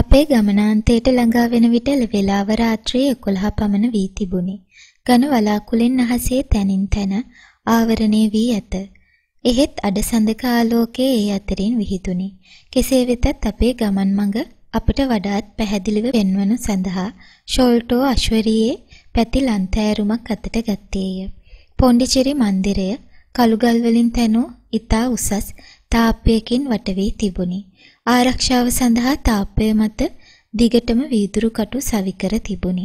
අපේ ගමනාන්තයට ළඟා වෙන විට වේලාව රාත්‍රී 11 පමණ වී තිබුණි. ඝන වලාකුළෙන් අහසේ තැනින් තැන ආවරණය වී ඇත. එහෙත් අඩසඳක ආලෝකයේ ඒ අතරින් විහිදුණි. කෙසේ වෙතත් අපේ ගමන් මඟ අපට වඩාත් පැහැදිලිව වෙන්වන සඳහා ෂෝල්ටෝ අශ්වරියේ පැති ලන්තෑරුමක් අතට ගත්තේය. පොන්ඩිචෙරි මන්දිරය කළුගල් වලින් තැනූ ඊතා උසස් තාප්පයකින් වට වී තිබුණි. ආරක්ෂාව සඳහා තාප්පය මත දිගටම වීදුරු කටු සවි කර තිබුණි.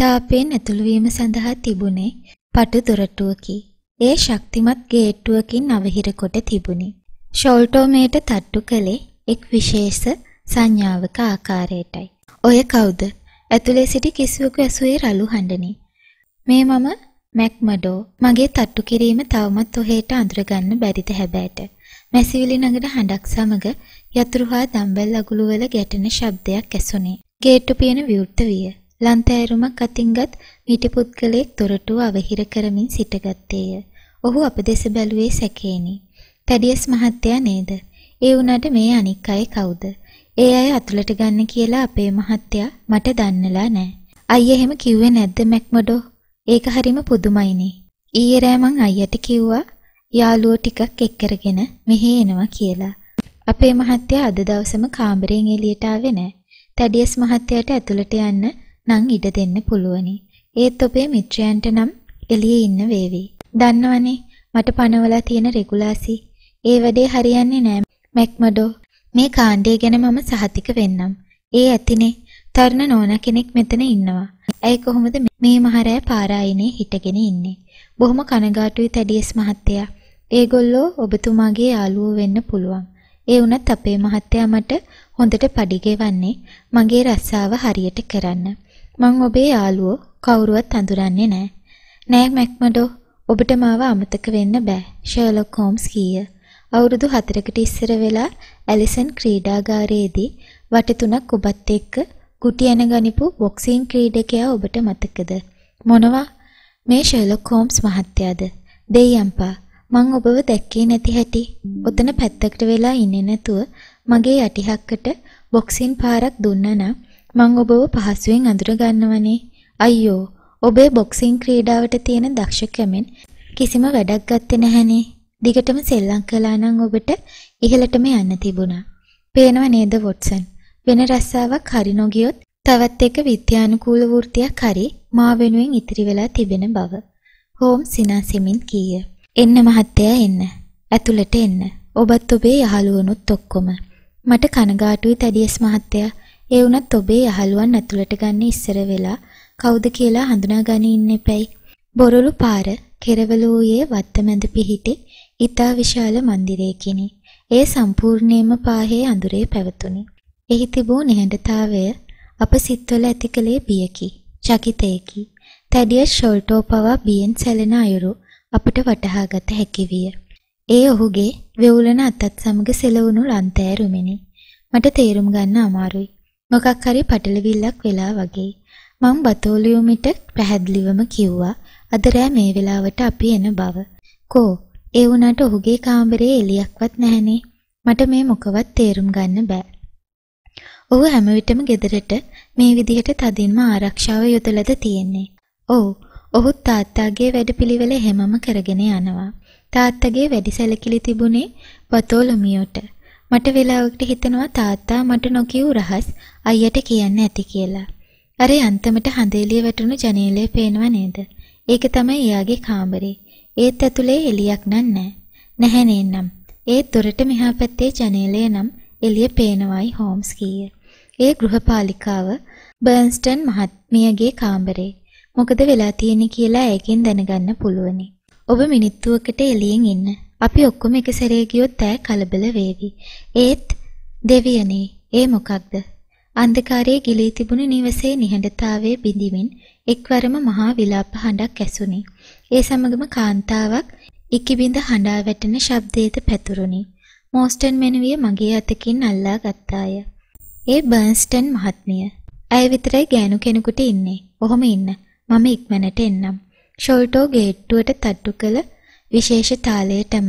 තාපයෙන් ඇතුළු වීම සඳහා තිබුණේ පටු දොරටුවකි. ඒ ශක්තිමත් ගේට්ටුවකින් අවහිර කොට තිබුණි. ෂෝල්ටෝමේට තට්ටු කළේ එක් විශේෂ සංඥාවක ආකාරයටයි. ඔය කවුද? ඇතුලේ සිටි කිසිවෙකු ඇසුවේ රළු හඬනි. මේ මම මැක්මඩෝ මගේ තට්ටු කිරීම තවමත් ඔහෙට අඳුරගන්න බැරිද හැබෑට. මැසිවිලි නගන හඬක් සමග යතුරු හා දම්බැල් අගුළු වල ගැටෙන ශබ්දයක් ඇසුණේ. ගේට්ටු පියන විවෘත විය. ලන්තෑරුමක් අතින්ගත් මීට පුද්ගලයෙක් දොරටුව අවහිර කරමින් සිටගත්තේය. ඔහු අප දෙස බැලුවේ සැකේනි. තැඩියස් මහත්තයා නේද? ඒ වුණාට මේ අනික් අය කවුද? ඒ අය අතුලට ගන්න කියලා අපේ මහත්තයා මට දන්නලා නැහැ. අයියේ එහෙම කිව්වේ නැද්ද මැක්මඩෝ? ඒක හරිම පුදුමයිනේ. ඊයේ රෑ මං අයියට කිව්වා යාළුවෝ ටිකක් එක් කරගෙන මෙහි එනවා කියලා. අපේ මහත්තයා අද දවසම කාමරයෙන් එළියට ආවේ නැහැ. තැඩියස් මහත්තයාට ඇතුළට යන්න නම් ඉඩ දෙන්න පුළුවනි. ඒත් ඔබේ මිත්‍රයන්ට නම් එළියේ ඉන්න වේවි. දන්නවනේ මට පනවලා තියෙන රෙගුලාසි. ඒ වැඩේ හරියන්නේ නැහැ. මැක්මඩෝ මේ කාණ්ඩය ගැන මම සහතික වෙන්නම්. ඒ ඇතිනේ තරුණ නෝනා කෙනෙක් මෙතන ඉන්නවා. ඇයි කොහොමද මේ මහරෑ පාරායිනේ හිටගෙන ඉන්නේ? බොහොම කනගාටුයි තැඩියස් මහත්තයා. ඒගොල්ලෝ ඔබතුමාගේ යාළුවෝ වෙන්න පුළුවන්. ඒ වුණත් අපේ මහත්තයා මට හොඳට පඩි ගෙවන්නේ මගේ රස්සාව හරියට කරන්න. මං ඔබේ යාළුවෝ කවුරුවත් අඳුරන්නේ නෑ. නෑ මැක්මඩෝ, ඔබට මාව අමතක වෙන්න බෑ. ෂර්ලොක් හෝම්ස් කීය. අවුරුදු 4කට ඉස්සර වෙලා ඇලිසන් ක්‍රීඩාගාරයේදී වටතුනක් ඔබත් එක්ක ගුටි එන ගනිපු බොක්සින් ක්‍රීඩකයා ඔබට මතකද? මොනවා? මේ ෂර්ලොක් හෝම්ස් මහත්තයාද? දෙයියම්පා මං ඔබව දැක්කේ නැති හැටි. ඔතන පැත්තකට වෙලා ඉන්නේ නැතුව මගේ යටිහක්කට බොක්සින් පාරක් දුන්නා මං ඔබව පහසුවෙන් අඳුර ගන්නවනේ. අයියෝ, ඔබේ බොක්සින් ක්‍රීඩාවට තියෙන දක්ෂකමෙන් කිසිම වැඩක් ගත්තේ නැහනේ. දිගටම සෙල්ලම් කළා නම් ඔබට ඉහළටම යන්න තිබුණා. පේනව නේද වොට්සන්? වෙන රස්සාවක් හරි නොගියොත් තවත් එක විද්‍යානුකූල වෘත්තියක් හරි මා වෙනුවෙන් ඉතිරි වෙලා තිබෙන බව. හෝම් සිනාසෙමින් කීය. එන්න මහත්තයා එන්න. ඇතුළට එන්න. ඔබත් ඔබේ යහළුවනුත් ඔක්කොම. මට කනගාටුයි තැඩියස් මහත්තයා. ඒ වුණත් ඔබේ යහළුවන් ඇතුළට ගන්න ඉස්සර වෙලා කවුද කියලා හඳුනාගෙන ඉන්න එපැයි. බොරළු පාර කෙරවලුයේ වත්තමැද පිහිටි ඊතා විශාල මන්දිරයකිනි. එය සම්පූර්ණයෙන්ම පාහේ අඳුරේ පැවතුණි. එහි තිබූ නිහඬතාවය අප සිත්වල ඇති කලේ බියකි, චකිතයකි. තැඩිය ෂෝල්ටෝ පවා බියෙන් සැලෙන අයුරු අපට වටහා ගත හැකි විය. ඒ ඔහුගේ වෙවුලන අතත් සමග සෙලවුණු ලන්තෑරුමෙනි. මට තේරුම් ගන්න අමාරුයි. මොකක් හරි පටලවිල්ලක් වෙලා වගේ. මම බතෝලියුමිට පැහැදිලිවම කිව්වා අද රෑ මේ වෙලාවට අපි එන බව. කෝ ඒ වුණාට ඔහුගේ කාමරේ එළියක්වත් නැහනේ. මට මේ මොකවත් තේරුම් ගන්න බෑ. ඔහු හැම විටම ගෙදරට මේ විදිහට තදින්ම ආරක්ෂාව යොදලද තියෙන්නේ. ඔව්, ඔහු තාත්තාගේ වැඩපිළිවෙල හැමම කරගෙන යනවා. තාත්තගේ වැඩි සැලකිලි තිබුණේ පතෝලොමියට. මට වෙලාවකට හිතෙනවා තාත්තා මට නොකියු රහස් අයියට කියන්න ඇති කියලා. අර අන්තිමට හඳේලිය වැටුණු ජනේලය පේනව නේද? ඒක තමයි එයාගේ කාමරේ. ඒත් ඇතුලේ එළියක් නෑ. නැහැ නේනම්. ඒත් දොරට මෙහා පැත්තේ ජනේලය නම් එළිය පේනවායි හෝම්ස් කීය. ඒ ගෘහපාලිකාව බර්න්ස්ටන් මහත්මියගේ කාමරේ. මොකද වෙලා තියෙන්නේ කියලා ඒකෙන් දැනගන්න පුළුවනි. ඔබ මිනිත්තුවකට එළියෙන් ඉන්න. අපි ඔක්කොම එක සැරේ ගියොත් ඈ කලබල වේවි. ඒත් දෙවියනේ ඒ මොකක්ද? අන්ධකාරයේ ගිලී තිබුණු නිවසේ නිහඬතාවයේ බිඳිමින් එක්වරම මහා විලාප හඬක් ඇසුණි. ඒ සමගම කාන්තාවක් ඉක්බිඳ හඬා වැටෙන ශබ්දයේද පැතුරුණි. මෝස්ටන් මෙනුවිය මගේ අතකින් අල්ලා ගත්තාය. ඒ බර්න්ස්ටන් මහත්මිය. ඇය විතරයි ගෑනු කෙනෙකුට ඉන්නේ. ඔහොම ඉන්න. මම ඉක්මනට එන්නම්. ෂෝල්ටෝ ගේට්ටුවට තට්ටු කළ විශේෂ තාලයටම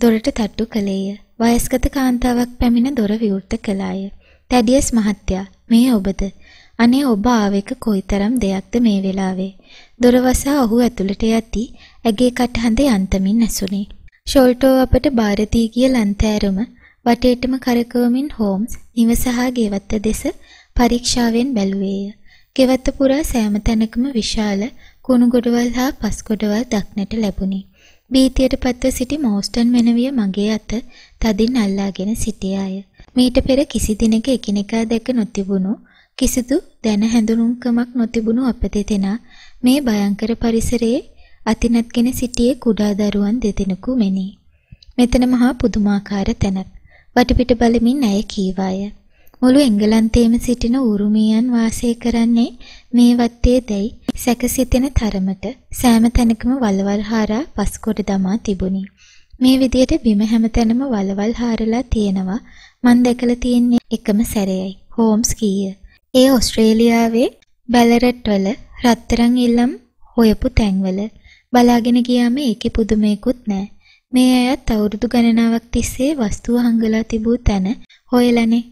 දොරට තට්ටු කළේය. වයස්ගත කාන්තාවක් පැමිණ දොර විවෘත කළාය. තැඩියස් මහත්තයා, මේ ඔබද? අනේ ඔබ ආවෙක කොයිතරම් දෙයක්ද මේ වෙලාවේ? දොරවසා ඔහු ඇතුළට යති ඇගේ කටහඬ යන්තමින් ඇසුනේ. ෂෝල්ටෝ අපට භාරතී ගිය ලන්තෑරුම වටේටම කරකවමින් හෝම්ස් නිවස හා ගෙවත්ත දෙස පරීක්ෂාවෙන් බැලුවේය. ගෙවත්ත පුරා සෑම තැනකම විශාල කුණු ගොඩවල් හා පස් ගොඩවල් දක්නට ලැබුණි. බීතියට පත්ව සිටි මෝස්ටන් වෙනවිය මගේ අත තදින් අල්ලාගෙන සිටියාය. මීට පෙර කිසි දිනක එකිනෙකා දැක නොතිබුණු කිසිදු දැන හැඳුනුම්කමක් නොතිබුණු අප දෙදෙනා මේ භයංකර පරිසරයේ අතිනත්ගෙන සිටියේ කුඩා දරුවන් දෙදෙනෙකු මෙනි. මෙතන මහා පුදුමාකාර තැනක්. වටපිට බලමින් ඇය කීවාය. මුළු එංගලන්තයේම සිටින උරුමියන් වාසය කරන්නේ මේ වත්තේ දැයි සැකසිතෙන තරමට සෑම තැනකම වලවල් හාරා පස්කොට දමා තිබුණි. මේ විදියට බිම හැමතැනම වලවල් හාරලා තියෙනවා. මන් දැකලා තියෙන්නේ එකම සැරේයි. හෝම්ස් කීය. ඒ ඕස්ට්‍රේලියාවේ බැලරට් වල රත්තරන් ඉල්ලම් හොයපු තැන්වල බලාගෙන ගියාම ඒකේ පුදුමයකුත් නැහැ. මේ අයත් අවුරුදු ගණනාවක් තිස්සේ වස්තුව හංගලා තිබූ තැන හොයලානේ.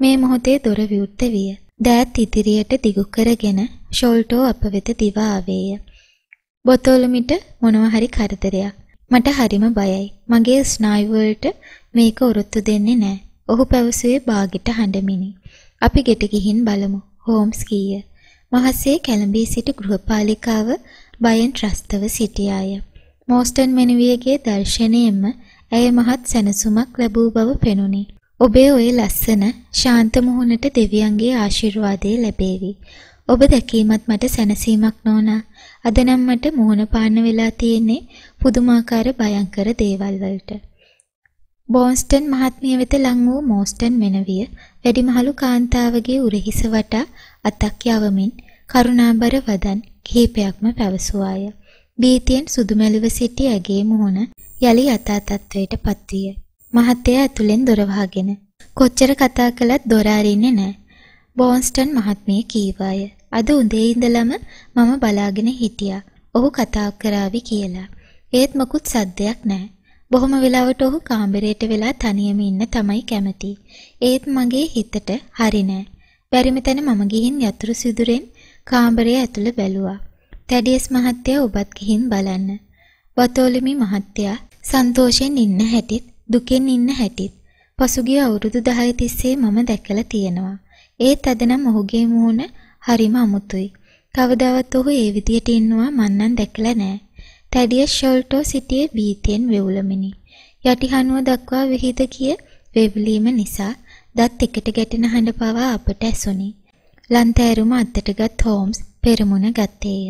මේ මොහොතේ දොර විවුර්ත විය. දෑත් ඉදිරියට දිගු කරගෙන ෂෝල්ටෝ අප වෙත දිවා ආවේය. බොතල් මිට මොනවා හරි කරදරයක්. මට හරිම බයයි. මගේ ස්නායුවලට මේක ඔරොත්තු දෙන්නේ නැහැ. ඔහු පැවසුවේ බාගෙට හඬමිනි. අපි ගෙට ගිහින් බලමු. හෝම්ස් කීය. මහසේ කැළඹී සිටි ගෘහපාලිකාව බයෙන් ත්‍රස්තව සිටියාය. මෝස්ටන් මෙනුවියගේ දර්ශනයෙන්ම ඇය මහත් සැනසුමක් ලැබූ බව පෙනුනි. ඔබේ ওই ලස්සන ශාන්ත මුහුණට දෙවියන්ගේ ආශිර්වාදය ලැබේවි. ඔබ දැකීමත් මට සැනසීමක් නොනා. අද නම් මට මුහුණ පාන්න වෙලා තියෙන්නේ පුදුමාකාර භයංකර දේවල් වලට. බෝන්ස්ටන් මහත්මිය වෙත ලං වූ මෝස්ටන් මෙනවිය වැඩිමහලු කාන්තාවගේ උරහිස වටා අතක් යවමින් කරුණාබර වදන් කිහිපයක්ම පැවසුවාය. බීතියෙන් සුදුමැලිව සිටි ඇගේ මුහුණ යලි යථා තත්වයට පත්විය. මහත්තයා ඇතුලෙන් දොර වහගෙන කොච්චර කතා කළත් දොර අරින්නේ නැහැ. බෝන්ස්ටන් මහත්මිය කීවාය. අද උදේ ඉඳලම මම බලාගෙන හිටියා. ඔහු කතා කරાવી කියලා. ඒත් මොකුත් සද්දයක් නැහැ. බොහොම වෙලාවට ඔහු කාමරයට වෙලා තනියම ඉන්න තමයි කැමති. ඒත් මගේ හිතට හරි බැරිම තැන මම ගිහින් යතුරු සිදුරෙන් කාමරය ඇතුළ බැලුවා. තැඩියස් මහත්තයා ඔබත් ගිහින් බලන්න. වතෝලිමි මහත්තයා සන්තෝෂෙන් ඉන්න හැටිත් දුකෙන් ඉන්න හැටිත් පසුගිය අවුරුදු 10 තිස්සේ මම දැකලා තියෙනවා. ඒත් අදනම් ඔහුගේ මුහුණ හරිම අමුතුයි. කවදාවත් ඔහු ඒ විදියට ඉන්නවා මං නම් දැකලා නෑ. තැඩියස් ෂෝල්ටෝ සිටියේ බීතියෙන් වෙවුලමිනි. යටිහනුව දක්වා විහිද ගිය වෙවුලීම නිසා දත් එකට ගැටෙන හඬ පවා අපට ඇසුණි. ලන්තෑරුම අත්තටගත් හෝම්ස් පෙරමුණ ගත්තේය.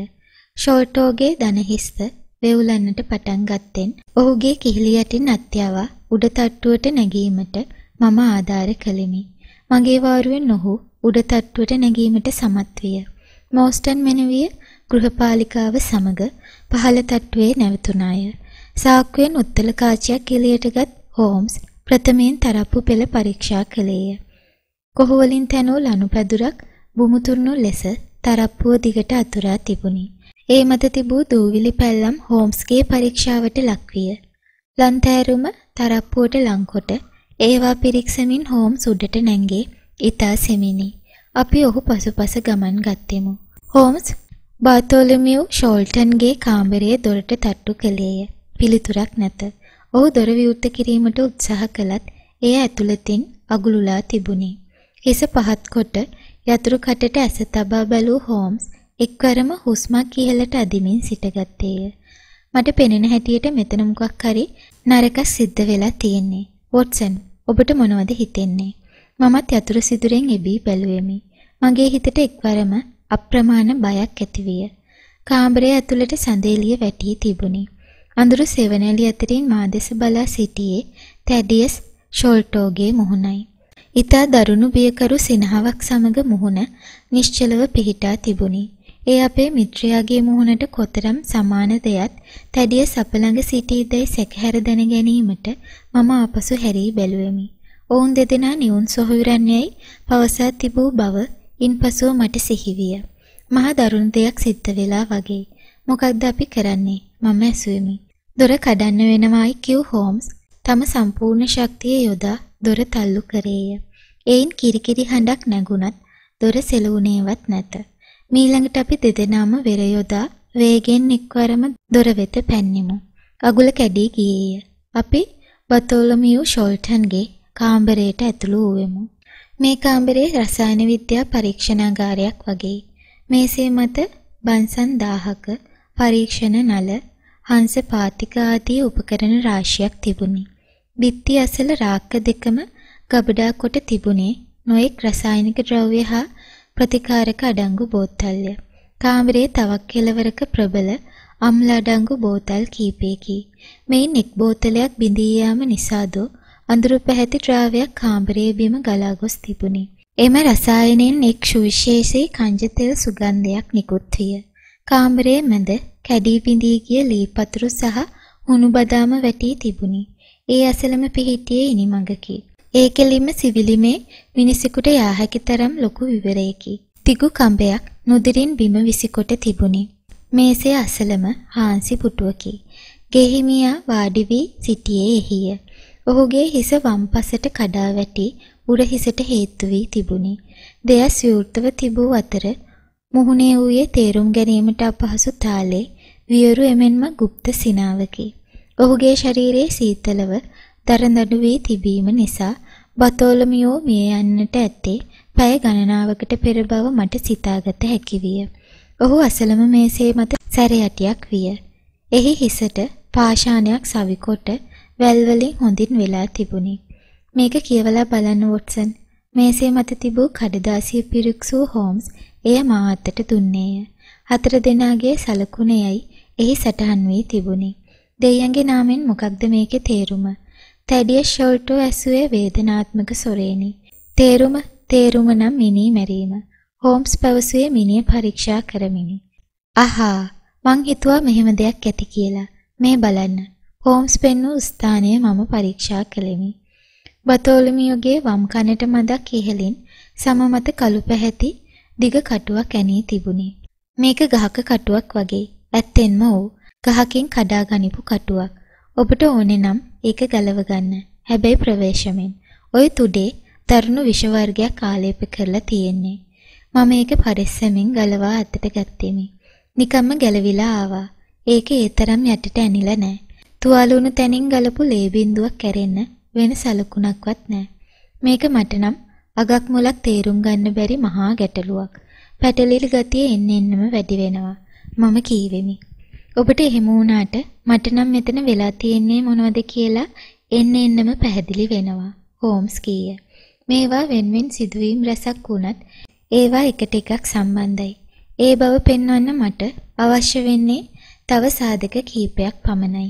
ෂෝල්ටෝගේ දනහිස්ස වෙවුලන්නට පටන් ගත්තෙන් ඔහුගේ කිහිලි යටින් අත්‍යව උඩ තට්ටුවට නැගීමට මම ආධාර කළෙමි. මගේ වාරුවෙන් ඔහු උඩ තට්ටුවට නැගීමට සමත් විය. මෝස්ටන් මෙනවිය ගෘහපාලිකාව සමග පහළ තට්ටුවේ නැවතුණාය. සාක්කුවෙන් උත්තල කාචයක් එළියටගත් හෝම්ස් ප්‍රථමයෙන් තරප්පු පෙළ පරීක්ෂා කළේය. කොහුවලින් තැනූ ලනු පැදුරක් බුමුතුරුණු ලෙස තරප්පුව දිගට අතුරා තිබුණි. ඒ මත තිබූ දූවිලි පැල්ලම් හෝම්ස්ගේ පරීක්ෂාවට ලක්විය. ලන්තෑරුම තරප්පුවට ලංකොට ඒවා පිරික්සමින් හෝම්ස් උඩට නැංගේ ඉතා සෙමිනි. අපි ඔහු පසුපස ගමන් ගත්තෙමු. හෝම්ස් බාතෝලමියු ෂෝල්ටන්ගේ කාමරයේ දොරට තට්ටු කළේය. පිළිතුරක් නැත. ඔහු දොර විවෘත කිරීමට උත්සාහ කළත් එය ඇතුළතින් අගුලුලා තිබුණි. හිස පහත් කොට යතුරු කටට ඇස තබා බැලූ හෝම්ස් එක්වරම හුස්මක් ඉහළට අදිමින් සිටගත්තේය. මට පෙනෙන හැටියට මෙතන මොකක් හරි නරකක් සිද්ධ වෙලා තියෙන්නේ. වොට්සන්, ඔබට මොනවද හිතෙන්නේ? මමත් යතුරු සිදුරෙන් එබී බැලුවෙමි. මගේ හිතට එක්වරම අප්‍රමාණ බයක් ඇතිවිය. කාමරය ඇතුළට සඳේලිය වැටී තිබුණි. අඳුරු සෙවණැලි අතරින් මා දෙස බලා සිටියේ තැඩියස් ෂෝල්ටෝගේ මුහුණයි. ඊතා දරුණු බියකරු සිනහාවක් සමග මුහුණ නිශ්චලව පිහිටා තිබුණි. ඒ අපේ මිත්‍රයාගේ මුහුණට කොතරම් සමාන දෙයත් තැඩිය සපළඟ සිටීදැයි සැකහැර දැන ගැනීමට මම ආපසු හැරී බැලුවෙමි. ඔවුන් දෙදෙනා නිවුන් සොහොයුරන් යයි පවසා තිබූ බව ඉන්පසුව මට සිහිවිය. මහා දරුණු දෙයක් සිද්ධ වෙලා වගේ. මොකක්ද අපි කරන්නේ? මම ඇසුවෙමි. දොර කඩන්න වෙනවායි කිව් හෝම්ස් තම සම්පූර්ණ ශක්තිය යොදා දොර තල්ලු කරේය. එයින් කිරිකිරි හඬක් නැගුණත් දොර සෙලවුණේවත් නැත. මීළඟට අපි දෙදෙනාම වෙර යොදා වේගෙන් එක්වරම දොර වෙත පැන්නෙමු. අගුල කැඩී ගියේය. අපි බතෝලමියු ෂෝල්ටන්ගේ කාමරයට ඇතුළු වූවෙමු. මේ කාමරයේ රසායන විද්‍යා පරීක්ෂණාගාරයක් වගේ. මේසේ මත බන්සන් දාහක පරීක්ෂණ නල හංස පාතික ආදී උපකරණ රාශියක් තිබුණි. බිත්ති අසල රාක්ක දෙකම ගබඩා කොට තිබුණේ නොයෙක් රසායනික ද්‍රව්‍ය හා ප්‍රතිකාරක අඩංගු බෝතල්ය. කාමරයේ තවක් කෙළවරක ප්‍රබල අම්ල අඩංගු බෝතල් කීපයකි. මෙයින් එක් බෝතලයක් බිඳී යාම නිසාද අඳුරු පැහැති ද්‍රාවයක් කාමරයේ බිම ගලා ගොස් තිබුණි. එම රසායනයෙන් එක් සුවිශේෂී කංජ තෙල් සුගන්ධයක් නිකුත් විය. කාමරයේ මැද කැඩී බිඳී ගිය ලී පතුරු සහ හුණු බදාම වැටී තිබුණි. ඒ අසලම පිහිටියේ ඉනිමඟකි. ඒ කෙලින්ම සිවිලිමේ මිනිසෙකුට යා හැකි තරම් ලොකු විවරයකි. දිගු කඹයක් නුදිරින් බිම විසිකොට තිබුණි. මේසේ අසලම හාන්සි පුටුවකි. ගෙහිමියා වාඩි වී සිටියේ එහිය. ඔහුගේ හිස වම්පසට කඩා වැටි උර හිසට හේතු වී තිබුණි. දෙයස් විවෘතව තිබූ අතර මුහුණේ වූයේ තේරුම් ගැනීමට අපහසු තාලේ වියරු එමෙන්ම গুপ্ত සිනාවකි. ඔහුගේ ශරීරයේ සීතලව දරදඬු වී තිබීම නිසා බතෝලමියෝ මිය යන්නට ඇත්තේ පැය ගණනාවකට පෙර බව මට සිතාගත හැකි විය. ඔහු අසලම මේසේ මත සැරයටියක් විය. එහි හිසට පාෂාණයක් සවිකොට වැල්වලින් හොඳින් වෙලා තිබුණි. මේක කියවලා බලන්න වොට්සන්. මේසේ මත තිබූ කඩදාසිය පිරික්සූ හෝම්ස් එය මා අතට දුන්නේය. හතර දෙනාගේ සලකුණෙයයි එහි සටහන් වී තිබුණි. දෙයයන්ගේ නාමෙන් මොකක්ද මේකේ තේරුම? තැඩිය ෂෝල්ටෝ ඇසුවේ වේදනාත්මක සොරේනි. තේරුම තේරුම නම් මිනී මැරීම. හෝම්ස් පැවසුවේ මිනිය පරීක්ෂා කරමිනි. අහා මං හිතුවා මෙහෙම දෙයක් ඇති කියලා. මේ බලන්න. හෝම්ස් පෙන්වූ ස්ථානය මම පරීක්ෂා කළෙමි. බතෝලමියෝගේ වම් කනට මදක් ඉහළින් සම මත කළු පැහැති දිග කටුවක් ඇනී තිබුණි. මේක ගහක කටුවක් වගේ. ඇත්තෙන්ම ඔව්. ගහකින් කඩා ගනිපු කටුවක්. ඔබට ඕනේ නම් ඒක ගලව ගන්න. හැබැයි ප්‍රවේශමෙන්. ඔය තුඩේ තරුණු විෂ වර්ගයක් ආලේප කරලා තියෙන්නේ. මම ඒක පරිස්සමෙන් ගලවා අතට ගත්තෙමි. නිකම්ම ගැලවිලා ආවා. ඒක ඒ තරම් යටට ඇනිලා නැහැ. තුවාල වුණු තැනින් ගලපු ලේ බින්දුවක් කැරෙන්න වෙන සලකුණක්වත් නැහැ. මේක මට නම් අගක් මුලක් තේරුම් ගන්න බැරි මහා ගැටලුවක්. පැටලිලි ගතිය එන්න එන්නම වැඩි වෙනවා. මම කීවෙමි. ඔබට එහෙම වුණාට මට නම් මෙතන වෙලා තියෙන්නේ මොනවද කියලා එන්න එන්නම පැහැදිලි වෙනවා. හෝම්ස් කීය. මේවා වෙන්වෙන් සිදුවීම් රැසක් වුණත් ඒවා එකට එකක් සම්බන්ධයි. ඒ බව පෙන්වන්න මට අවශ්‍ය වෙන්නේ තව සාධක කීපයක් පමණයි.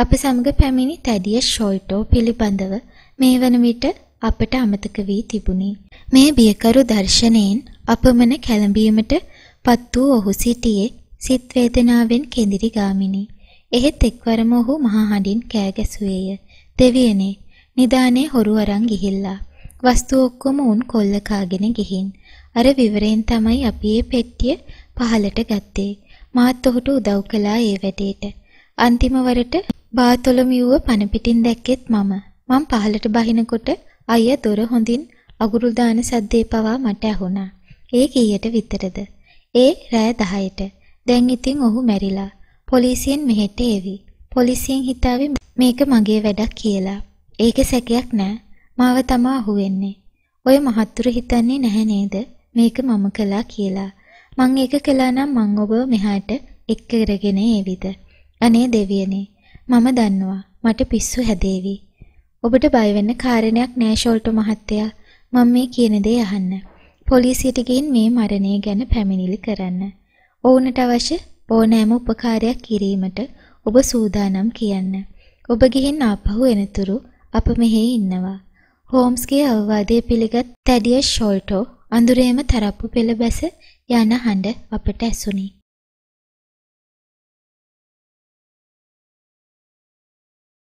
අප සමග පැමිණි තැදිය ෂොයිටෝ පිළිබඳව මේ වන විට අපට අමතක වී තිබුණි. මේ බියකරු දර්ශනයෙන් අපමණ කැළඹීමට පත් වූ ඔහු සිටියේ සිත් වේදනාවෙන් කෙඳිරි ගාමිනි. එහෙත් එක්වරම ඔහු මහා හඬින් කෑ ගැසුවේය. දෙවියනේ, නිදානේ හොරු අරන් ගිහිල්ලා. වස්තු ඔක්කොම උන් කොල්ල කාගෙන ගිහින්. අර විවරෙන් තමයි අපි මේ පෙට්ටිය පහලට ගත්තේ. මාත් ඔහුට උදව් කළා ඒ වැඩේට. අන්තිම වරට බාතොලමියුව පන පිටින් දැක්කෙත් මම. මං පහලට බහිනකොට අයියා දොර හොඳින් අගුරු දාන සද්දේ පවා මට ඇහුණා. ඒ කීයට විතරද? ඒ රෑ 10ට. දැන් ඉතින් ඔහු මැරිලා. පොලිසියෙන් මෙහෙට එවි. පොලිසියෙන් හිතාවේ මේක මගේ වැඩක් කියලා. ඒකේ සැකයක් නෑ. මාව තමා අහුවෙන්නේ. ඔය මහත්තුරු හිතන්නේ නැහැ නේද? මේක මම කළා කියලා. මං ඒක කළා නම් මං ඔබව මෙහාට එක් කරගෙන ඒවිද. අනේ දෙවියනේ. මම දන්නවා. මට පිස්සු හැදේවි. ඔබට බය වෙන්න කාරණයක් නෑ ෂෝල්ටෝ මහත්තයා. මම මේ කියන දේ අහන්න. පොලිසියට ගිහින් මේ මරණය ගැන පැමිණිලි කරන්න. ඔවුනට අවශ්‍ය ඕනෑම උපකාරයක් කිරීමට ඔබ සූදානම් කියන්න. ඔබ ගිහින් ආපහු එනතුරු අප මෙහි ඉන්නවා. හෝම්ස්ගේ අවවාදය පිළිගත් තැඩිය ෂෝල්ටෝ අඳුරේම තරප්පු පෙළ බැස යන හඬ අපට ඇසුණි.